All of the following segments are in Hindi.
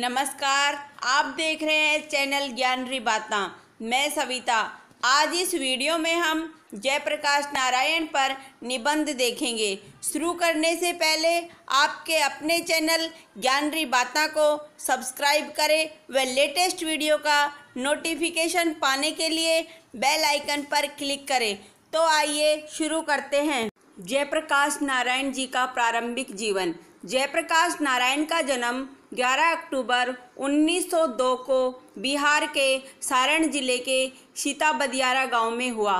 नमस्कार आप देख रहे हैं चैनल ज्ञान री बाता मैं सविता आज इस वीडियो में हम जयप्रकाश नारायण पर निबंध देखेंगे शुरू करने से पहले आपके अपने चैनल ज्ञान री बाता को सब्सक्राइब करें व लेटेस्ट वीडियो का नोटिफिकेशन पाने के लिए बेल आइकन पर क्लिक करें तो आइए शुरू करते हैं जयप्रकाश नारायण जी का प्रारंभिक जीवन जयप्रकाश नारायण का जन्म 11 अक्टूबर 1902 को बिहार के सारण जिले के सीता बदियारा गाँव में हुआ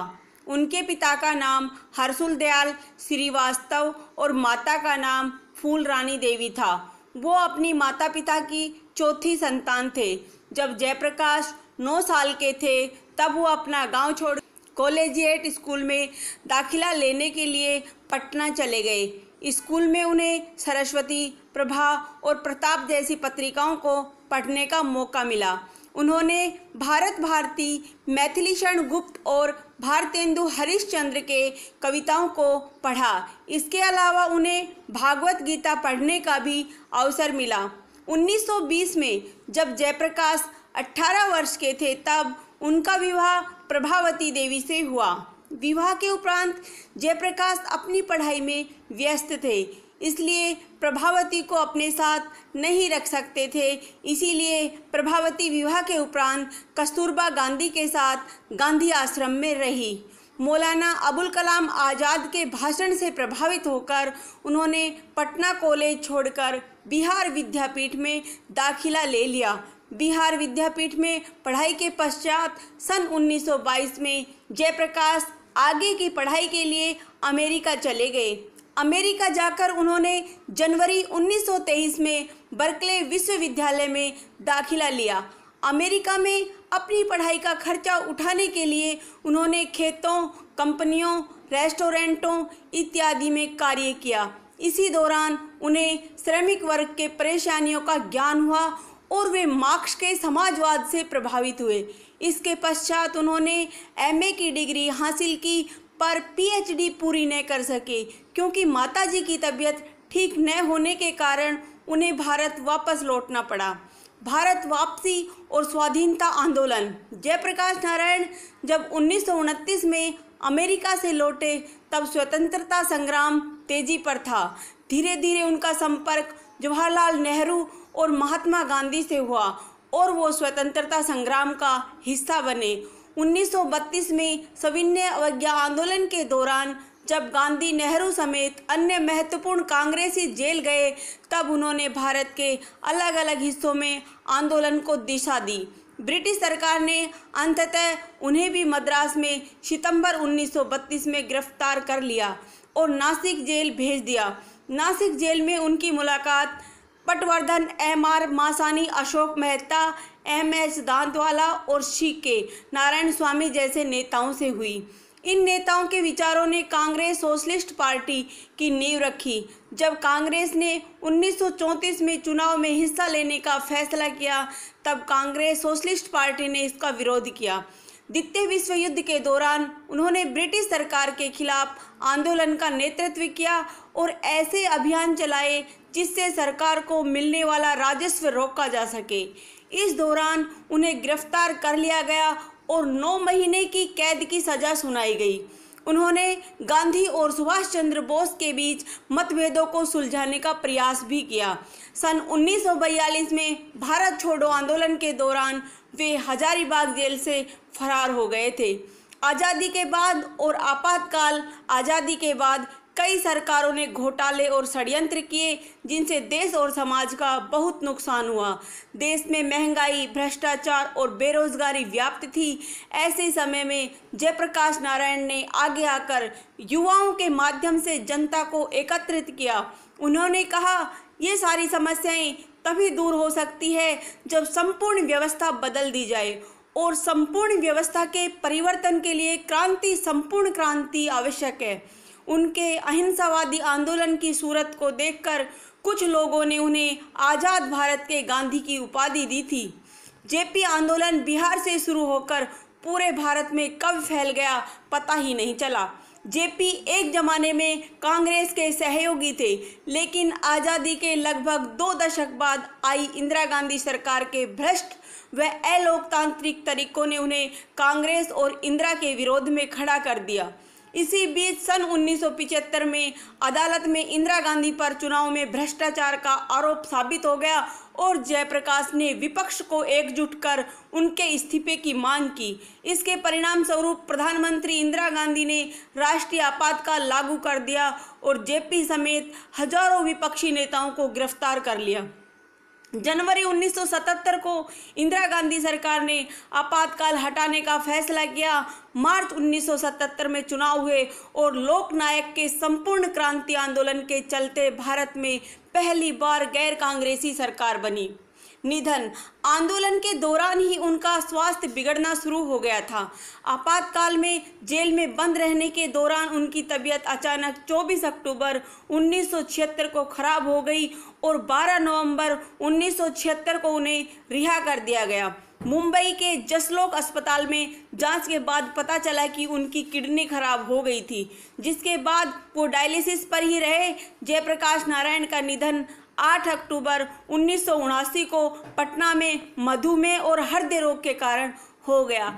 उनके पिता का नाम हर्षुल दयाल श्रीवास्तव और माता का नाम फूल रानी देवी था वो अपनी माता पिता की चौथी संतान थे जब जयप्रकाश नौ साल के थे तब वो अपना गांव छोड़ कॉलेजिएट स्कूल में दाखिला लेने के लिए पटना चले गए स्कूल में उन्हें सरस्वती प्रभा और प्रताप जैसी पत्रिकाओं को पढ़ने का मौका मिला उन्होंने भारत भारती मैथिली शरण गुप्त और भारतेंदु हरिश्चंद्र के कविताओं को पढ़ा इसके अलावा उन्हें भागवत गीता पढ़ने का भी अवसर मिला 1920 में जब जयप्रकाश 18 वर्ष के थे तब उनका विवाह प्रभावती देवी से हुआ विवाह के उपरांत जयप्रकाश अपनी पढ़ाई में व्यस्त थे इसलिए प्रभावती को अपने साथ नहीं रख सकते थे इसीलिए प्रभावती विवाह के उपरांत कस्तूरबा गांधी के साथ गांधी आश्रम में रही मौलाना अबुल कलाम आज़ाद के भाषण से प्रभावित होकर उन्होंने पटना कॉलेज छोड़कर बिहार विद्यापीठ में दाखिला ले लिया बिहार विद्यापीठ में पढ़ाई के पश्चात सन 1922 में जयप्रकाश आगे की पढ़ाई के लिए अमेरिका चले गए अमेरिका जाकर उन्होंने जनवरी 1923 में बर्कले विश्वविद्यालय में दाखिला लिया अमेरिका में अपनी पढ़ाई का खर्चा उठाने के लिए उन्होंने खेतों कंपनियों रेस्टोरेंटों इत्यादि में कार्य किया इसी दौरान उन्हें श्रमिक वर्ग के परेशानियों का ज्ञान हुआ और वे मार्क्स के समाजवाद से प्रभावित हुए इसके पश्चात उन्होंने एम की डिग्री हासिल की पर पीएचडी पूरी न कर सके क्योंकि माताजी की तबीयत ठीक न होने के कारण उन्हें भारत वापस लौटना पड़ा भारत वापसी और स्वाधीनता आंदोलन जयप्रकाश नारायण जब उन्नीस में अमेरिका से लौटे तब स्वतंत्रता संग्राम तेजी पर था धीरे धीरे उनका संपर्क जवाहरलाल नेहरू और महात्मा गांधी से हुआ और वो स्वतंत्रता संग्राम का हिस्सा बने 1932 में सविनय अवज्ञा आंदोलन के दौरान जब गांधी नेहरू समेत अन्य महत्वपूर्ण कांग्रेसी जेल गए तब उन्होंने भारत के अलग अलग हिस्सों में आंदोलन को दिशा दी ब्रिटिश सरकार ने अंततः उन्हें भी मद्रास में सितंबर 1932 में गिरफ्तार कर लिया और नासिक जेल भेज दिया नासिक जेल में उनकी मुलाकात Patwardhan M R Masani Ashok Mehta M S Dantwala और सी के नारायण स्वामी जैसे नेताओं से हुई इन नेताओं के विचारों ने कांग्रेस सोशलिस्ट पार्टी की नींव रखी जब कांग्रेस ने 1934 में चुनाव में हिस्सा लेने का फैसला किया तब कांग्रेस सोशलिस्ट पार्टी ने इसका विरोध किया द्वितीय विश्व युद्ध के दौरान उन्होंने ब्रिटिश सरकार के खिलाफ आंदोलन का नेतृत्व किया और ऐसे अभियान चलाए जिससे सरकार को मिलने वाला राजस्व रोका जा सके इस दौरान उन्हें गिरफ्तार कर लिया गया और नौ महीने की कैद की सज़ा सुनाई गई उन्होंने गांधी और सुभाष चंद्र बोस के बीच मतभेदों को सुलझाने का प्रयास भी किया सन 1942 में भारत छोड़ो आंदोलन के दौरान वे हजारीबाग जेल से फरार हो गए थे आज़ादी के बाद और आपातकाल आज़ादी के बाद कई सरकारों ने घोटाले और षड्यंत्र किए जिनसे देश और समाज का बहुत नुकसान हुआ देश में महंगाई भ्रष्टाचार और बेरोजगारी व्याप्त थी ऐसे समय में जयप्रकाश नारायण ने आगे आकर युवाओं के माध्यम से जनता को एकत्रित किया उन्होंने कहा ये सारी समस्याएं तभी दूर हो सकती है जब संपूर्ण व्यवस्था बदल दी जाए और संपूर्ण व्यवस्था के परिवर्तन के लिए क्रांति संपूर्ण क्रांति आवश्यक है उनके अहिंसावादी आंदोलन की सूरत को देखकर कुछ लोगों ने उन्हें आज़ाद भारत के गांधी की उपाधि दी थी जेपी आंदोलन बिहार से शुरू होकर पूरे भारत में कब फैल गया पता ही नहीं चला जेपी एक जमाने में कांग्रेस के सहयोगी थे लेकिन आज़ादी के लगभग दो दशक बाद आई इंदिरा गांधी सरकार के भ्रष्ट व अलोकतांत्रिक तरीकों ने उन्हें कांग्रेस और इंदिरा के विरोध में खड़ा कर दिया इसी बीच सन 1975 में अदालत में इंदिरा गांधी पर चुनाव में भ्रष्टाचार का आरोप साबित हो गया और जयप्रकाश ने विपक्ष को एकजुट कर उनके इस्तीफे की मांग की इसके परिणाम स्वरूप प्रधानमंत्री इंदिरा गांधी ने राष्ट्रीय आपातकाल लागू कर दिया और जेपी समेत हजारों विपक्षी नेताओं को गिरफ्तार कर लिया जनवरी 1977 को इंदिरा गांधी सरकार ने आपातकाल हटाने का फैसला किया मार्च 1977 में चुनाव हुए और लोकनायक के संपूर्ण क्रांति आंदोलन के चलते भारत में पहली बार गैर कांग्रेसी सरकार बनी निधन आंदोलन के दौरान ही उनका स्वास्थ्य बिगड़ना शुरू हो गया था आपातकाल में जेल में बंद रहने के दौरान उनकी तबीयत अचानक 24 अक्टूबर उन्नीस को खराब हो गई और 12 नवंबर उन्नीस को उन्हें रिहा कर दिया गया मुंबई के जसलोक अस्पताल में जांच के बाद पता चला कि उनकी किडनी खराब हो गई थी जिसके बाद वो डायलिसिस पर ही रहे जयप्रकाश नारायण का निधन 8 अक्टूबर उन्नीस को पटना में मधुमेह और हृदय रोग के कारण हो गया